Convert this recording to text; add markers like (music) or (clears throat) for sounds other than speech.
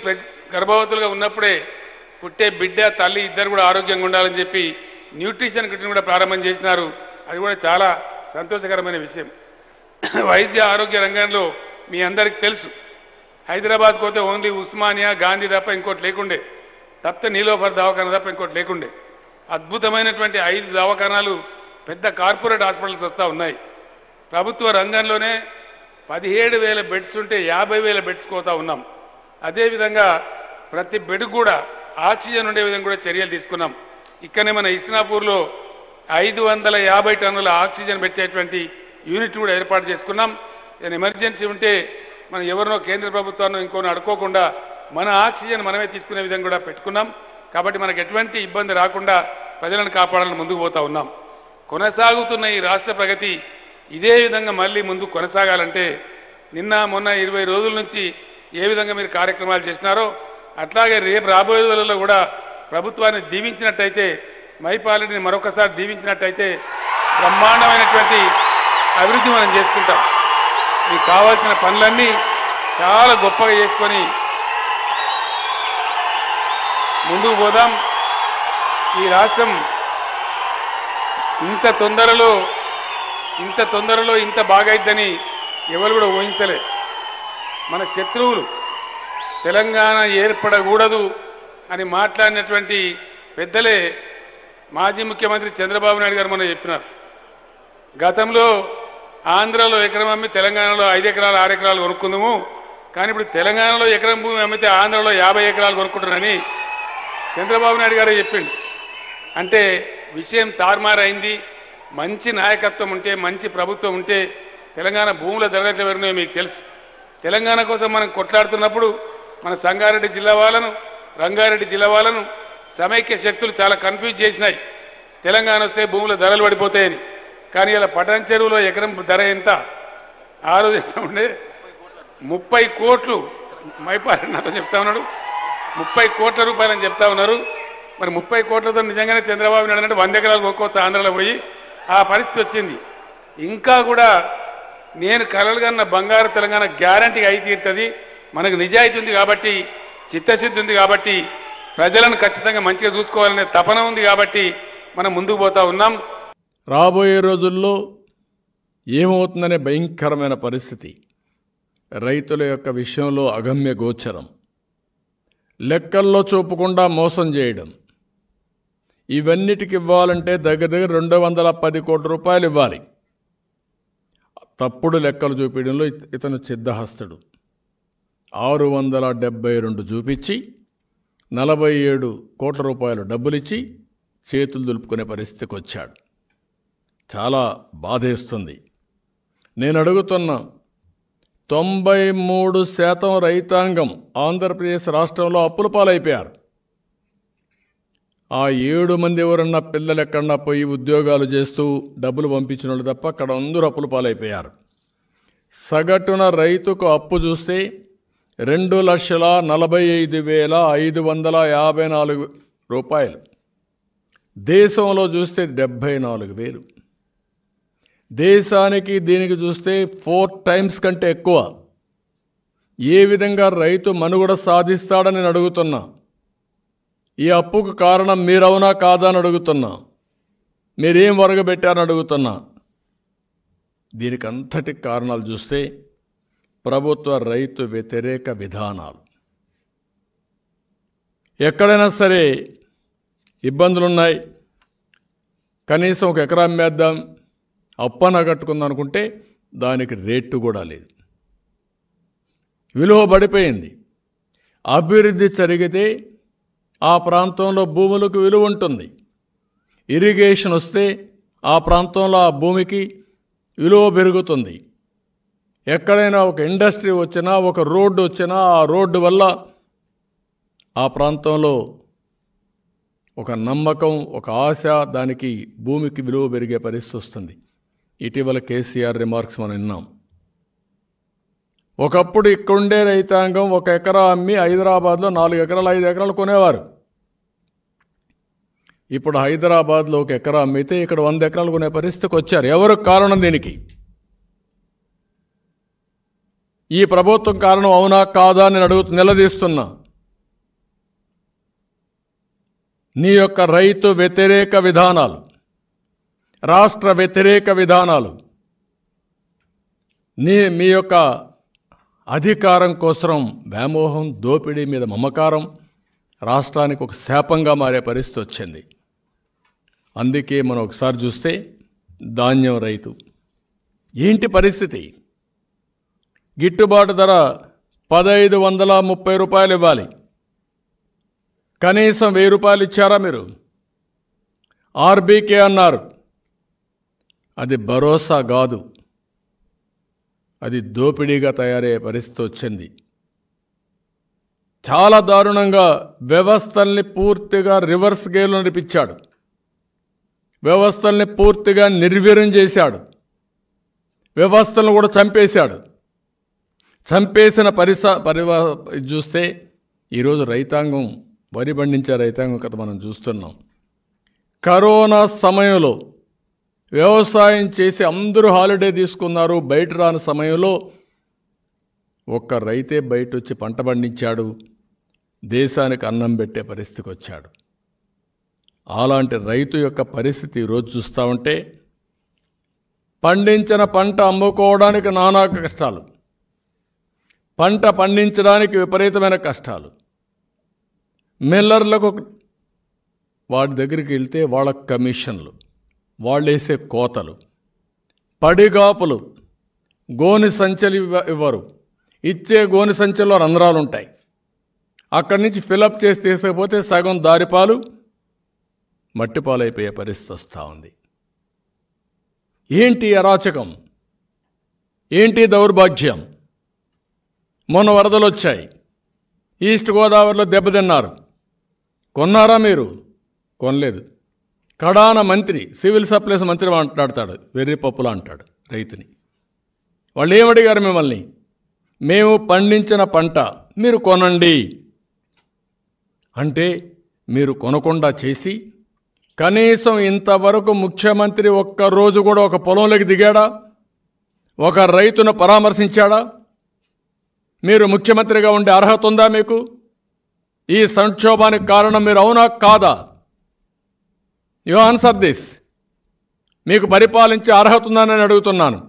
స్త్రీలు గర్భవతులుగా ఉన్నప్పుడే పుట్టే బిడ్డ తల్లి ఇద్దరు కూడా ఆరోగ్యంగా ఉండాలని చెప్పి న్యూట్రిషన్ కిట్ని కూడా ప్రారంభం చేసినారు అది కూడా చాలా సంతోషకరమైన విషయం (clears throat) వైద్య ఆరోగ్య రంగంలో మీ అందరికీ తెలుసు హైదరాబాద్ పోతే ఓన్లీ ఉస్మానియా గాంధీ తప్ప ఇంకోటి లేకుండే తప్ప నీలోఫర్ దవాఖాన తప్ప ఇంకోటి లేకుండే అద్భుతమైనటువంటి ఐదు దవాఖానాలు పెద్ద కార్పొరేట్ హాస్పిటల్స్ వస్తూ ఉన్నాయి ప్రభుత్వ రంగంలోనే పదిహేడు వేల బెడ్స్ ఉంటే యాభై వేల బెడ్స్ కోతా ఉన్నాం అదేవిధంగా ప్రతి బెడ్ కూడా ఆక్సిజన్ ఉండే విధంగా కూడా చర్యలు తీసుకున్నాం ఇక్కడనే మన ఇస్నాపూర్లో ఐదు వందల యాభై టన్నుల ఆక్సిజన్ పెట్టేటువంటి యూనిట్ కూడా ఏర్పాటు చేసుకున్నాం ఏదైనా ఎమర్జెన్సీ ఉంటే మనం ఎవరినో కేంద్ర ప్రభుత్వాన్ని ఇంకోనో అడుకోకుండా మన ఆక్సిజన్ మనమే తీసుకునే విధంగా కూడా పెట్టుకున్నాం కాబట్టి మనకు ఎటువంటి ఇబ్బంది రాకుండా ప్రజలను కాపాడాలని ముందుకు పోతా ఉన్నాం కొనసాగుతున్న ఈ రాష్ట్ర ప్రగతి ఇదే విధంగా మళ్ళీ ముందు కొనసాగాలంటే నిన్న మొన్న ఇరవై రోజుల నుంచి ఏ విధంగా మీరు కార్యక్రమాలు చేసినారో అట్లాగే రేపు రాబోయే రోజులలో కూడా ప్రభుత్వాన్ని దీవించినట్టయితే మైపాలెడ్ని మరొకసారి దీవించినట్టయితే బ్రహ్మాండమైనటువంటి అభివృద్ధి మనం చేసుకుంటాం మీకు కావాల్సిన పనులన్నీ చాలా గొప్పగా చేసుకొని ముందుకు పోదాం ఈ రాష్ట్రం ఇంత తొందరలో ఇంత తొందరలో ఇంత బాగైద్దని ఎవరు కూడా ఊహించలేదు మన శత్రువులు తెలంగాణ ఏర్పడకూడదు అని మాట్లాడినటువంటి పెద్దలే మాజీ ముఖ్యమంత్రి చంద్రబాబు నాయుడు గారు మొన్న చెప్పినారు గతంలో ఆంధ్రలో ఎకరం అమ్మి తెలంగాణలో ఐదు ఎకరాలు ఆరు ఎకరాలు కొనుక్కుందాము కానీ ఇప్పుడు తెలంగాణలో ఎకరం భూమి అమ్మితే ఆంధ్రలో యాభై ఎకరాలు కొనుక్కుంటారని చంద్రబాబు నాయుడు గారు చెప్పిండు అంటే విషయం తారుమారైంది మంచి నాయకత్వం ఉంటే మంచి ప్రభుత్వం ఉంటే తెలంగాణ భూముల ధరలు ఎట్లా మీకు తెలుసు తెలంగాణ కోసం మనం కొట్లాడుతున్నప్పుడు మన సంగారెడ్డి జిల్లా వాళ్ళను రంగారెడ్డి జిల్లా వాళ్ళను సమైక్య శక్తులు చాలా కన్ఫ్యూజ్ చేసినాయి తెలంగాణ వస్తే భూముల ధరలు పడిపోతాయని కానీ ఇలా పట్టణ చెరువులో ఎకరం ధర ఎంత రోజు ఎంత ఉండే ముప్పై కోట్లు మైపాలని చెప్తా ఉన్నాడు ముప్పై కోట్ల రూపాయలని చెప్తా ఉన్నారు మరి ముప్పై కోట్లతో నిజంగానే చంద్రబాబు నాయుడు అంటే వంద ఎకరాలు ఒక్కొక్క ఆంధ్రలో పోయి ఆ పరిస్థితి వచ్చింది ఇంకా కూడా నేను కలలు కన్న బంగారు తెలంగాణ గ్యారంటీ అయి తీరుతుంది మనకు నిజాయితీ ఉంది కాబట్టి చిత్తశుద్ధి ఉంది కాబట్టి ప్రజలను ఖచ్చితంగా మంచిగా చూసుకోవాలనే తపన ఉంది కాబట్టి మనం ముందుకు పోతా ఉన్నాం రాబోయే రోజుల్లో ఏమవుతుందనే భయంకరమైన పరిస్థితి రైతుల యొక్క విషయంలో అగమ్య గోచరం లెక్కల్లో చూపకుండా మోసం చేయడం ఇవన్నిటికి ఇవ్వాలంటే దగ్గర దగ్గర రెండు వందల పది కోట్ల రూపాయలు ఇవ్వాలి తప్పుడు లెక్కలు చూపించడంలో ఇతను సిద్ధహస్తుడు ఆరు వందల డెబ్బై రెండు చూపించి నలభై ఏడు కోట్ల రూపాయలు డబ్బులిచ్చి చేతులు దులుపుకునే పరిస్థితికి వచ్చాడు చాలా బాధేస్తుంది నేను అడుగుతున్న తొంభై మూడు శాతం రైతాంగం ఆంధ్రప్రదేశ్ రాష్ట్రంలో అప్పుల పాలైపోయారు ఆ ఏడు మంది ఎవరన్నా పిల్లలు ఎక్కడన్నా పోయి ఉద్యోగాలు చేస్తూ డబ్బులు పంపించిన వాళ్ళు తప్ప అక్కడ అందరూ అప్పులు పాలైపోయారు సగటున రైతుకు అప్పు చూస్తే రెండు లక్షల నలభై ఐదు వేల ఐదు వందల యాభై నాలుగు రూపాయలు దేశంలో చూస్తే డెబ్భై నాలుగు వేలు దేశానికి దీనికి చూస్తే ఫోర్ టైమ్స్ కంటే ఎక్కువ ఏ విధంగా రైతు మనుగడ సాధిస్తాడని అడుగుతున్నా ఈ అప్పుకు కారణం మీరవునా కాదా అని అడుగుతున్నా మీరేం వరగబెట్టారని అడుగుతున్నా దీనికంతటి కారణాలు చూస్తే ప్రభుత్వ రైతు వ్యతిరేక విధానాలు ఎక్కడైనా సరే ఇబ్బందులున్నాయి కనీసం ఒక ఎకరా మేద్దాం అప్పన కట్టుకుందాం అనుకుంటే దానికి రేటు కూడా లేదు విలువ పడిపోయింది అభివృద్ధి జరిగితే ఆ ప్రాంతంలో భూములకు విలువ ఉంటుంది ఇరిగేషన్ వస్తే ఆ ప్రాంతంలో ఆ భూమికి విలువ పెరుగుతుంది ఎక్కడైనా ఒక ఇండస్ట్రీ వచ్చినా ఒక రోడ్డు వచ్చినా ఆ రోడ్డు వల్ల ఆ ప్రాంతంలో ఒక నమ్మకం ఒక ఆశ దానికి భూమికి విలువ పెరిగే పరిస్థితి వస్తుంది ఇటీవల కేసీఆర్ రిమార్క్స్ మనం విన్నాం ఒకప్పుడు ఇక్కడుండే రైతాంగం ఒక ఎకరా అమ్మి హైదరాబాద్లో నాలుగు ఎకరాలు ఐదు ఎకరాలు కొనేవారు ఇప్పుడు హైదరాబాద్లో ఒక ఎకరా అమ్మితే ఇక్కడ వంద ఎకరాలు కొనే పరిస్థితికి వచ్చారు ఎవరు కారణం దీనికి ఈ ప్రభుత్వం కారణం అవునా కాదా నేను అడుగు నిలదీస్తున్నా నీ యొక్క రైతు వ్యతిరేక విధానాలు రాష్ట్ర వ్యతిరేక విధానాలు నీ మీ యొక్క అధికారం కోసం వ్యామోహం దోపిడీ మీద మమకారం రాష్ట్రానికి ఒక శాపంగా మారే పరిస్థితి వచ్చింది అందుకే మనం ఒకసారి చూస్తే ధాన్యం రైతు ఏంటి పరిస్థితి గిట్టుబాటు ధర పదహైదు వందల ముప్పై రూపాయలు ఇవ్వాలి కనీసం వెయ్యి రూపాయలు ఇచ్చారా మీరు ఆర్బీకే అన్నారు అది భరోసా కాదు అది దోపిడీగా తయారయ్యే పరిస్థితి వచ్చింది చాలా దారుణంగా వ్యవస్థల్ని పూర్తిగా రివర్స్ గేర్లు నడిపించాడు వ్యవస్థల్ని పూర్తిగా నిర్వీర్యం చేశాడు వ్యవస్థలను కూడా చంపేశాడు చంపేసిన పరిస పరి చూస్తే ఈరోజు రైతాంగం వరి పండించే రైతాంగం కథ మనం చూస్తున్నాం కరోనా సమయంలో వ్యవసాయం చేసి అందరూ హాలిడే తీసుకున్నారు బయట రాని సమయంలో ఒక్క రైతే బయట వచ్చి పంట పండించాడు దేశానికి అన్నం పెట్టే పరిస్థితికి వచ్చాడు అలాంటి రైతు యొక్క పరిస్థితి ఈరోజు చూస్తూ ఉంటే పండించిన పంట అమ్ముకోవడానికి నానా కష్టాలు పంట పండించడానికి విపరీతమైన కష్టాలు మిల్లర్లకు వాటి దగ్గరికి వెళ్తే వాళ్ళ కమిషన్లు వాళ్ళేసే కోతలు పడిగాపులు గోని సంచలు ఇవ్వరు ఇచ్చే గోని సంచల్లో రంధ్రాలు ఉంటాయి అక్కడి నుంచి ఫిలప్ చేసి తీసుకపోతే సగం దారిపాలు మట్టిపాలైపోయే పరిస్థితి వస్తూ ఉంది ఏంటి అరాచకం ఏంటి దౌర్భాగ్యం మొన్న వరదలు వచ్చాయి ఈస్ట్ గోదావరిలో దెబ్బతిన్నారు కొన్నారా మీరు కొనలేదు కడాన మంత్రి సివిల్ సప్లైస్ మంత్రి మాట్లాడతాడు వెర్రి పప్పులా అంటాడు రైతుని వాళ్ళు ఏమడిగారు మిమ్మల్ని మేము పండించిన పంట మీరు కొనండి అంటే మీరు కొనకుండా చేసి కనీసం ఇంతవరకు ముఖ్యమంత్రి ఒక్కరోజు కూడా ఒక పొలంలోకి దిగాడా ఒక రైతును పరామర్శించాడా మీరు ముఖ్యమంత్రిగా ఉండే అర్హత ఉందా మీకు ఈ సంక్షోభానికి కారణం మీరు అవునా కాదా యు ఆన్సర్ దిస్ మీకు పరిపాలించే అర్హత ఉందని అడుగుతున్నాను